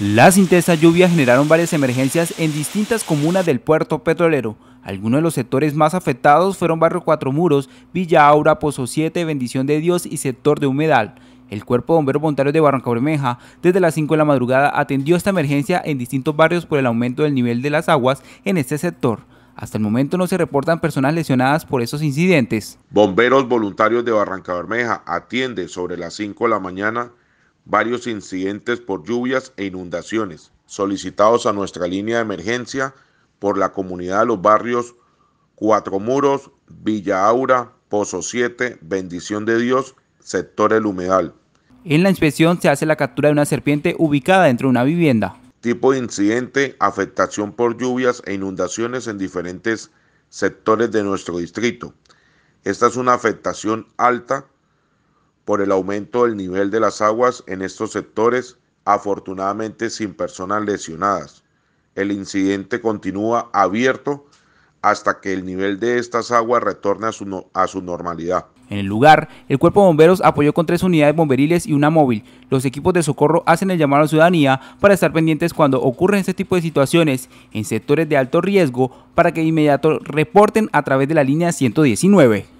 Las intensas lluvias generaron varias emergencias en distintas comunas del puerto petrolero. Algunos de los sectores más afectados fueron Barrio Cuatro Muros, Villa Aura, Pozo 7, Bendición de Dios y sector de Humedal. El Cuerpo de Bomberos Voluntarios de Barranca Bermeja, desde las 5 de la madrugada, atendió esta emergencia en distintos barrios por el aumento del nivel de las aguas en este sector. Hasta el momento no se reportan personas lesionadas por esos incidentes. Bomberos Voluntarios de Barranca Bermeja atiende sobre las 5 de la mañana varios incidentes por lluvias e inundaciones, solicitados a nuestra línea de emergencia por la comunidad de los barrios Cuatro Muros, Villa Aura, Pozo 7, Bendición de Dios, sector El Humedal. En la inspección se hace la captura de una serpiente ubicada dentro de una vivienda. Tipo de incidente, afectación por lluvias e inundaciones en diferentes sectores de nuestro distrito. Esta es una afectación alta por el aumento del nivel de las aguas en estos sectores, afortunadamente sin personas lesionadas. El incidente continúa abierto hasta que el nivel de estas aguas retorne a su, normalidad. En el lugar, el cuerpo de bomberos apoyó con tres unidades bomberiles y una móvil. Los equipos de socorro hacen el llamado a la ciudadanía para estar pendientes cuando ocurren este tipo de situaciones en sectores de alto riesgo para que inmediato reporten a través de la línea 119.